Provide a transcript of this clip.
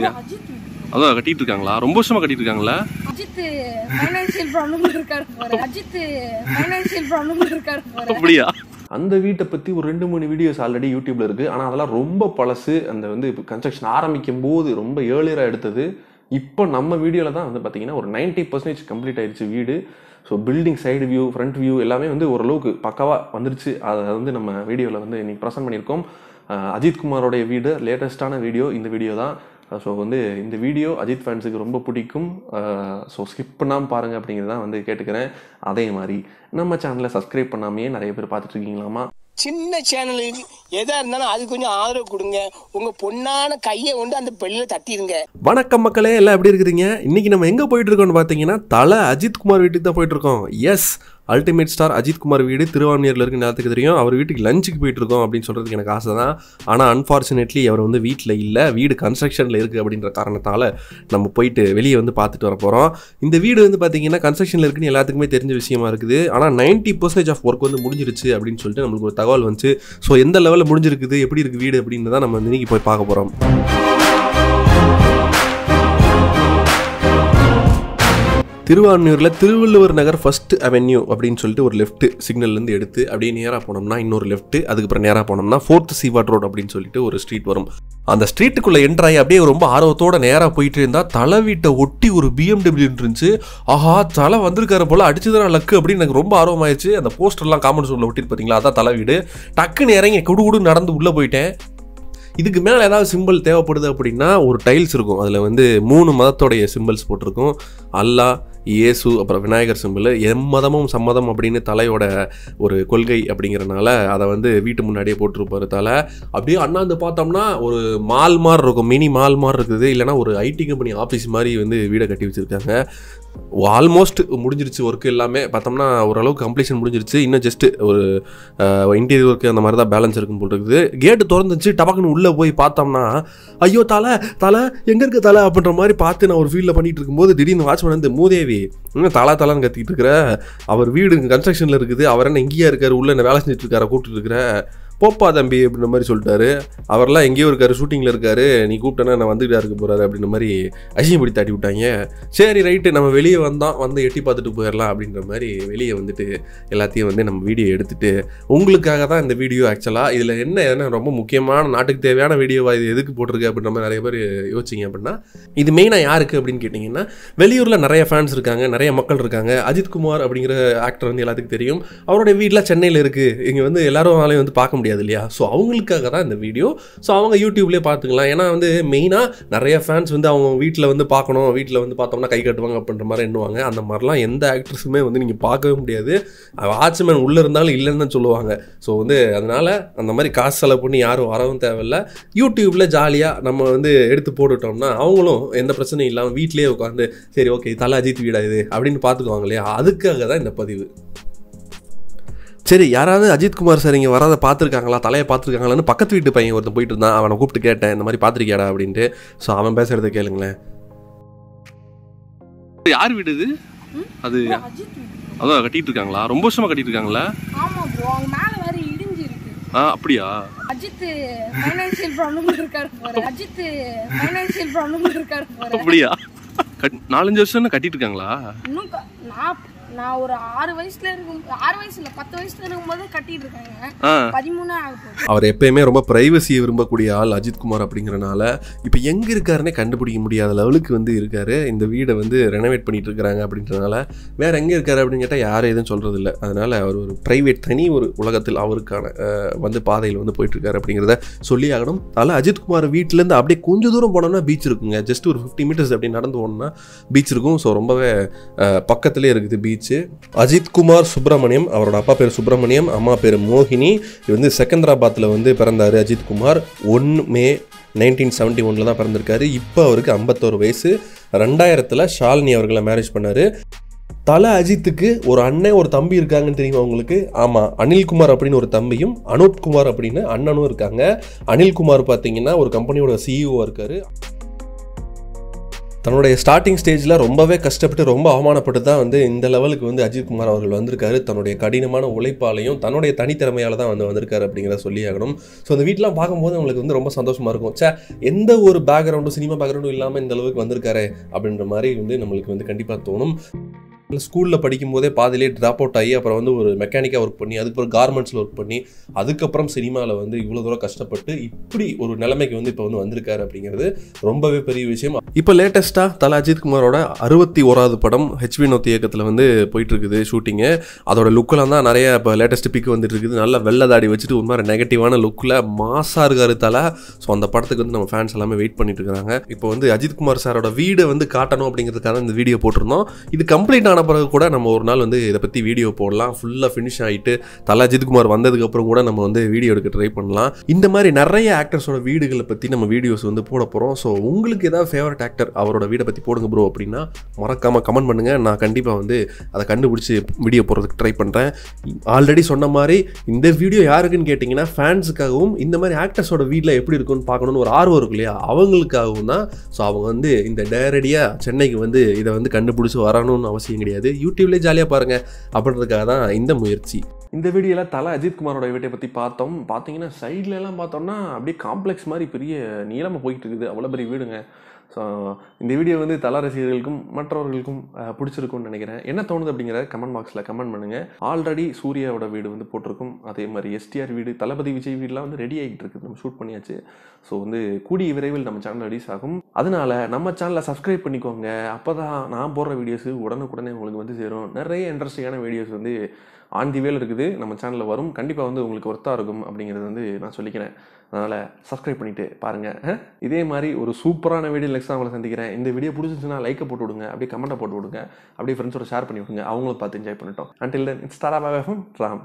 அதான் கட்டிட்டு இருக்காங்களா ரொம்ப வருஷமா கட்டிட்டு இருக்காங்களா அஜித் ஃபைனான்சியல் ப்ராப்ளம் இருக்காரு போற அஜித் ஃபைனான்சியல் ப்ராப்ளம் இருக்காரு போற அப்படியா அந்த வீட்டை பற்றி ஒரு ரெண்டு மூணு வீடியோஸ் ஆல்ரெடி யூடியூப்ல இருக்கு ஆனால் அதெல்லாம் ரொம்ப பழசு அந்த வந்து இப்போ கன்ஸ்ட்ரக்ஷன் ஆரம்பிக்கும் போது ரொம்ப ஏர்லியராக எடுத்தது இப்போ நம்ம வீடியோவில் தான் வந்து பார்த்தீங்கன்னா ஒரு நைன்ட்டி பர்சன்டேஜ் கம்ப்ளீட் ஆயிடுச்சு வீடு so building side view front view எல்லாமே வந்து ஓரளவுக்கு பக்காவாக வந்துருச்சு அதை வந்து நம்ம வீடியோவில் வந்து இன்றைக்கி ப்ரெசென்ட் பண்ணியிருக்கோம் அஜித் குமாரோடைய வீடு லேட்டஸ்ட்டான வீடியோ இந்த வீடியோ தான் ஸோ வந்து இந்த வீடியோ அஜித் ஃபேன்ஸுக்கு ரொம்ப பிடிக்கும் ஸோ ஸ்கிப் பண்ணாமல் பாருங்கள் அப்படிங்கிறது தான் வந்து கேட்டுக்கிறேன் அதே மாதிரி நம்ம சேனலை சப்ஸ்கிரைப் பண்ணாமையே நிறைய பேர் பார்த்துட்ருக்கீங்களாமா சின்ன சேனலில் எதா இருந்தாலும் அது கொஞ்சம் ஆதரவு கொடுங்க உங்க பொண்ணான கையை கொண்டு அந்த பெண்ணில் தட்டிடுங்க வணக்கம் மக்களே எல்லாம் எப்படி இருக்கிறீங்க இன்னைக்கு நம்ம எங்க போயிட்டு இருக்கோம்னு பாத்தீங்கன்னா தலை அஜித் குமார் வீட்டுக்கு தான் போயிட்டு இருக்கோம் yes ultimate star Ajith Kumar வீடு திருவான்மியூரில் இருக்க நேரத்துக்கு தெரியும் அவர் வீட்டுக்கு லஞ்சுக்கு போயிட்டு இருக்கோம் அப்படின்னு சொல்கிறதுக்கு எனக்கு ஆசை தான் ஆனால் அன்ஃபார்ச்சுனேட்லி அவர் வந்து வீட்டில் இல்லை வீடு கன்ஸ்ட்ரக்ஷனில் இருக்குது அப்படின்ற காரணத்தால் நம்ம போயிட்டு வெளியே வந்து பார்த்துட்டு வர போகிறோம் இந்த வீடு வந்து பார்த்தீங்கன்னா கன்ஸ்ட்ரக்ஷனில் இருக்குன்னு எல்லாத்துக்குமே தெரிஞ்ச விஷயமா இருக்குது ஆனால் நைன்ட்டி பர்சன்டேஜ் ஆஃப் ஒர்க் வந்து முடிஞ்சிருச்சு அப்படின்னு சொல்லிட்டு நம்மளுக்கு ஒரு தகவல் வந்துச்சு ஸோ எந்த லெவலில் முடிஞ்சிருக்குது எப்படி இருக்குது வீடு அப்படின்னு தான் நம்ம இன்னைக்கு போய் பார்க்க போகிறோம் திருவான்மியூரில் திருவள்ளுவர் நகர் ஃபஸ்ட்டு அவென்யூ அப்படின்னு சொல்லிட்டு ஒரு லெஃப்ட் சிக்னல்லேருந்து எடுத்து அப்படியே நேராக போனோம்னா இன்னொரு லெஃப்ட்டு அதுக்கப்புறம் நேராக போனோம்னா ஃபோர்த் சீவாட் ரோட் அப்படின்னு சொல்லிட்டு ஒரு ஸ்ட்ரீட் வரும் அந்த ஸ்ட்ரீட்டுக்குள்ளே என்ட்ராயி அப்படியே ரொம்ப ஆர்வத்தோட நேராக போயிட்டு இருந்தால் தலை வீட்டை ஒட்டி ஒரு பிஎம்டபிள்யூ இருந்துச்சு ஆஹா தலை வந்திருக்காரு போல் அடிச்சுதான் லக்கு அப்படின்னு எனக்கு ரொம்ப ஆர்வமாயிடுச்சு அந்த போஸ்டர்லாம் காமன் சோனில் ஒட்டிட்டு பார்த்தீங்களா அதான் தலை வீடு டக்குன்னு இறங்கி குடு நடந்து உள்ளே போயிட்டேன் இதுக்கு மேலே ஏதாவது சிம்பிள் தேவைப்படுது அப்படின்னா ஒரு டைல்ஸ் இருக்கும் அதில் வந்து மூணு மதத்தோடைய சிம்பிள்ஸ் போட்டிருக்கும் அல்லா இயேசு அப்புறம் விநாயகர் சிம்பிள் எம்மதமும் சம்மதம் அப்படின்னு தலையோட ஒரு கொள்கை அப்படிங்கிறனால அதை வந்து வீட்டு முன்னாடியே போட்டிருப்பாரு அப்படியே அப்படியே அண்ணாந்து பார்த்தோம்னா ஒரு மால் மாதிரி இருக்கும் மினி மால் மாதிரி இருக்குது இல்லைனா ஒரு ஐடி கம்பெனி ஆஃபீஸ் மாதிரி வந்து வீடை கட்டி வச்சுருக்காங்க ஆல்மோஸ்ட் முடிஞ்சிருச்சு ஒர்க்கு எல்லாமே பார்த்தோம்னா ஓரளவுக்கு கம்ப்ளீஷன் முடிஞ்சிருச்சு இன்னும் ஜஸ்ட் ஒரு இன்டீரியர் ஒர்க்கு அந்த மாதிரி தான் பேலன்ஸ் இருக்கும் போட்டுருக்குது கேட்டு திறந்துச்சு டபக்குன்னு உள்ளே போய் பார்த்தோம்னா ஐயோ தலை தலை எங்கே இருக்குது தலை அப்படின்ற மாதிரி பார்த்து நான் ஒரு ஃபீல்டில் பண்ணிட்டு இருக்கும்போது திடீர்னு வாட்ச்மேன் வந்து மூதேவி மாதிரி இன்னும் தலா தலான்னு கத்திக்கிட்டு இருக்கிற அவர் வீடு கன்ஸ்ட்ரக்ஷனில் இருக்குது அவர் என்ன இங்கேயா இருக்கார் உள்ள என்ன வேலை செஞ்சுட்டு இருக்காரு கூப்பிட்டு இருக்கிற போப்பா தம்பி அப்படின்ற மாதிரி சொல்லிட்டாரு அவர்லாம் எங்கேயோ இருக்காரு ஷூட்டிங்கில் இருக்காரு நீ கூப்பிட்டேன்னா நான் வந்துகிட்டா இருக்க போகிறாரு அப்படின்ற மாதிரி அசிங்கப்படி தாட்டி விட்டாங்க சரி ரைட்டு நம்ம வெளியே வந்தோம் வந்து எட்டி பார்த்துட்டு போயிடலாம் அப்படின்ற மாதிரி வெளியே வந்துட்டு எல்லாத்தையும் வந்து நம்ம வீடியோ எடுத்துகிட்டு உங்களுக்காக தான் இந்த வீடியோ ஆக்சுவலாக இதில் என்ன என்ன ரொம்ப முக்கியமான நாட்டுக்கு தேவையான வீடியோவா இது எதுக்கு போட்டிருக்கு அப்படின்ற மாதிரி நிறைய பேர் யோசிச்சிங்க அப்படின்னா இது மெயினாக யாருக்கு அப்படின்னு கேட்டிங்கன்னா வெளியூரில் நிறைய ஃபேன்ஸ் இருக்காங்க நிறைய மக்கள் இருக்காங்க அஜித் குமார் அப்படிங்கிற ஆக்டர் வந்து எல்லாத்துக்கும் தெரியும் அவருடைய வீடெலாம் சென்னையில் இருக்குது இங்கே வந்து எல்லாரும் வந்து பார்க்க முடியாது கிடையாது இல்லையா ஸோ அவங்களுக்காக தான் இந்த வீடியோ ஸோ அவங்க யூடியூப்லேயே பார்த்துக்கலாம் ஏன்னா வந்து மெயினாக நிறைய ஃபேன்ஸ் வந்து அவங்க வீட்டில் வந்து பார்க்கணும் வீட்டில் வந்து பார்த்தோம்னா கை கட்டுவாங்க அப்படின்ற மாதிரி எண்ணுவாங்க அந்த மாதிரிலாம் எந்த ஆக்ட்ரஸுமே வந்து நீங்கள் பார்க்கவே முடியாது வாட்ச்மேன் உள்ளே இருந்தாலும் இல்லைன்னு தான் சொல்லுவாங்க ஸோ வந்து அதனால் அந்த மாதிரி காசு செலவு பண்ணி யாரும் வரவும் தேவையில்ல யூடியூப்பில் ஜாலியாக நம்ம வந்து எடுத்து போட்டுட்டோம்னா அவங்களும் எந்த பிரச்சனையும் இல்லாமல் வீட்லேயே உட்காந்து சரி ஓகே தலை அஜித் வீடா இது அப்படின்னு பார்த்துக்குவாங்க இல்லையா அதுக்காக தான் இந்த பதிவு சரி யாராவது அஜித்குமார் சார் இங்கே வராத பார்த்துருக்காங்களா தலையை பார்த்துருக்காங்களான்னு பக்கத்து வீட்டு பையன் ஒருத்தன் போயிட்டு இருந்தான் அவனை கூப்பிட்டு கேட்டேன் இந்த மாதிரி பார்த்துருக்கியாடா அப்படின்ட்டு ஸோ அவன் பேசுறத கேளுங்களேன் யார் வீடு இது அது அதான் கட்டிட்டு இருக்காங்களா ரொம்ப வருஷமா கட்டிட்டு இருக்காங்களா ஆ அப்படியா அஜித் ஃபைனான்சியல் ப்ராப்ளம் இருக்காரு அஜித் ஃபைனான்சியல் ப்ராப்ளம் இருக்காரு அப்படியா நாலஞ்சு வருஷம் கட்டிட்டு இருக்காங்களா நான் ஒரு ஆறு வயசுல இருக்கும் ஆறு வயசு இல்ல பத்து வயசுல கட்டிட்டு இருக்காங்க பதிமூணு அவர் எப்பயுமே ரொம்ப பிரைவசியை விரும்பக்கூடிய ஆள் அஜித் குமார் அப்படிங்கிறனால இப்போ எங்க இருக்காருன்னே கண்டுபிடிக்க முடியாத லெவலுக்கு வந்து இருக்காரு இந்த வீடை வந்து ரெனோவேட் பண்ணிட்டு இருக்காங்க அப்படின்றனால வேற எங்க இருக்காரு அப்படின்னு கேட்டால் யாரும் எதுவும் சொல்றது இல்லை அதனால அவர் ஒரு பிரைவேட் தனி ஒரு உலகத்தில் அவருக்கான வந்து பாதையில் வந்து போயிட்டு இருக்காரு அப்படிங்கிறத சொல்லி ஆகணும் அதனால அஜித் குமார் வீட்டிலேருந்து அப்படியே கொஞ்சம் தூரம் போனோம்னா பீச் இருக்குங்க ஜஸ்ட் ஒரு ஃபிஃப்டி மீட்டர்ஸ் அப்படி நடந்து போனோம்னா பீச் இருக்கும் ஸோ ரொம்பவே பக்கத்துலேயே இருக்குது பீச் ஆயிடுச்சு அஜித் குமார் சுப்பிரமணியம் அவரோட அப்பா பேர் சுப்பிரமணியம் அம்மா பேர் மோகினி இது வந்து செகந்தராபாத்தில் வந்து பிறந்தார் அஜித் குமார் ஒன்று மே நைன்டீன் செவன்ட்டி ஒனில் தான் பிறந்திருக்காரு இப்போ அவருக்கு ஐம்பத்தோரு வயசு ரெண்டாயிரத்தில் ஷாலினி அவர்களை மேரேஜ் பண்ணார் தலை அஜித்துக்கு ஒரு அண்ணன் ஒரு தம்பி இருக்காங்கன்னு தெரியுமா உங்களுக்கு ஆமாம் அனில்குமார் அப்படின்னு ஒரு தம்பியும் அனூப்குமார் அப்படின்னு அண்ணனும் இருக்காங்க அனில்குமார் பார்த்தீங்கன்னா ஒரு கம்பெனியோட சிஇஓ இருக்கார் தன்னுடைய ஸ்டார்டிங் ஸ்டேஜில் ரொம்பவே கஷ்டப்பட்டு ரொம்ப அவமானப்பட்டு தான் வந்து இந்த லெவலுக்கு வந்து அஜித் குமார் அவர்கள் வந்திருக்காரு தன்னுடைய கடினமான உழைப்பாலையும் தன்னுடைய தனித்திறமையால் தான் வந்து வந்திருக்காரு அப்படிங்கிறத சொல்லி ஆகணும் ஸோ அந்த வீட்டெலாம் பார்க்கும்போது அவங்களுக்கு வந்து ரொம்ப சந்தோஷமாக இருக்கும் சே எந்த ஒரு பேக்ரவுண்டும் சினிமா பேக்ரவுண்டும் இல்லாமல் இந்த அளவுக்கு வந்திருக்காரு அப்படின்ற மாதிரி வந்து நம்மளுக்கு வந்து கண்டிப்பாக தோணும் ஸ்கூலில் படிக்கும்போதே பாதிலே ட்ராப் அவுட் ஆகி அப்புறம் வந்து ஒரு மெக்கானிக்காக ஒர்க் பண்ணி அதுக்கப்புறம் கார்மெண்ட்ஸில் ஒர்க் பண்ணி அதுக்கப்புறம் சினிமாவில் வந்து இவ்வளோ தூரம் கஷ்டப்பட்டு இப்படி ஒரு நிலைமைக்கு வந்து இப்போ வந்து வந்திருக்காரு அப்படிங்கிறது ரொம்பவே பெரிய விஷயம் இப்போ லேட்டஸ்ட்டாக தலா அஜித் குமாரோட அறுபத்தி ஓராவது படம் ஹெச்வி நோத்தி இயக்கத்தில் வந்து போயிட்டு இருக்குது ஷூட்டிங்கு அதோட லுக்கெல்லாம் தான் நிறைய இப்போ லேட்டஸ்ட் பிக் வந்துட்டு இருக்குது நல்லா வெள்ளை தாடி வச்சுட்டு ஒரு மாதிரி நெகட்டிவான லுக்கில் மாசாக இருக்காரு தலா ஸோ அந்த படத்துக்கு வந்து நம்ம ஃபேன்ஸ் எல்லாமே வெயிட் பண்ணிட்டு இருக்காங்க இப்போ வந்து அஜித் குமார் சாரோட வீடை வந்து காட்டணும் அப்படிங்கிறதுக்காக இந்த வீடியோ போட்டிருந்தோம் இது கம்ப்ளீட் ஆன போன பிறகு கூட நம்ம ஒரு நாள் வந்து இதை பற்றி வீடியோ போடலாம் ஃபுல்லாக ஃபினிஷ் ஆகிட்டு தலா குமார் வந்ததுக்கப்புறம் கூட நம்ம வந்து வீடியோ எடுக்க ட்ரை பண்ணலாம் இந்த மாதிரி நிறைய ஆக்டர்ஸோட வீடுகளை பற்றி நம்ம வீடியோஸ் வந்து போட போகிறோம் ஸோ உங்களுக்கு ஏதாவது ஃபேவரட் ஆக்டர் அவரோட வீடை பற்றி போடுங்க ப்ரோ அப்படின்னா மறக்காமல் கமெண்ட் பண்ணுங்கள் நான் கண்டிப்பாக வந்து அதை கண்டுபிடிச்சி வீடியோ போடுறதுக்கு ட்ரை பண்ணுறேன் ஆல்ரெடி சொன்ன மாதிரி இந்த வீடியோ யாருக்குன்னு கேட்டிங்கன்னா ஃபேன்ஸுக்காகவும் இந்த மாதிரி ஆக்டர்ஸோட வீட்டில் எப்படி இருக்குன்னு பார்க்கணுன்னு ஒரு ஆர்வம் இருக்கு இல்லையா அவங்களுக்காகவும் தான் ஸோ அவங்க வந்து இந்த நேரடியாக சென்னைக்கு வந்து இதை வந்து கண்டுபிடிச்சி வரணும்னு அவசியம் கிடையாது முடியாது யூடியூப்லேயே ஜாலியாக பாருங்கள் அப்படின்றதுக்காக தான் இந்த முயற்சி இந்த வீடியோவில் தலை அஜித் குமாரோட வீட்டை பற்றி பார்த்தோம் பார்த்தீங்கன்னா சைட்லலாம் பார்த்தோம்னா அப்படியே காம்ப்ளெக்ஸ் மாதிரி பெரிய நீளமாக போயிட்டு இருக்குது அவ்வளோ பெரிய வீடுங்க ஸோ இந்த வீடியோ வந்து தலா ரசிகர்களுக்கும் மற்றவர்களுக்கும் பிடிச்சிருக்கும்னு நினைக்கிறேன் என்ன தோணுது அப்படிங்கிற கமெண்ட் பாக்ஸில் கமெண்ட் பண்ணுங்கள் ஆல்ரெடி சூர்யாவோட வீடு வந்து போட்டிருக்கும் அதே மாதிரி எஸ்டிஆர் வீடு தளபதி விஜய் வீடுலாம் வந்து ரெடி ஆகிட்டு இருக்குது நம்ம ஷூட் பண்ணியாச்சு ஸோ வந்து கூடிய விரைவில் நம்ம சேனல் ரிலீஸ் ஆகும் அதனால் நம்ம சேனலை சப்ஸ்கிரைப் பண்ணிக்கோங்க அப்போ தான் நான் போடுற வீடியோஸ் உடனுக்குடனே உங்களுக்கு வந்து சேரும் நிறைய இன்ட்ரெஸ்டிங்கான வீடியோஸ் வந்து ஆன் தி வேல் இருக்குது நம்ம சேனலில் வரும் கண்டிப்பாக வந்து உங்களுக்கு ஒர்த்தாக இருக்கும் அப்படிங்கிறது வந்து நான் சொல்லிக்கிறேன் அதனால் சப்ஸ்கிரைப் பண்ணிவிட்டு பாருங்கள் இதே மாதிரி ஒரு சூப்பரான வீடியோ நெக்ஸ்ட் உங்களை சந்திக்கிறேன் இந்த வீடியோ பிடிச்சிருச்சுன்னா லைக்கை போட்டு விடுங்க அப்படியே கமெண்ட்டை போட்டு விடுங்க அப்படியே ஃப்ரெண்ட்ஸோட ஷேர் பண்ணி விடுங்க அவங்களும் பார்த்து என்ஜாய் பண்ணிட்டோம் அண்டில் தென் இட்ஸ் ராம்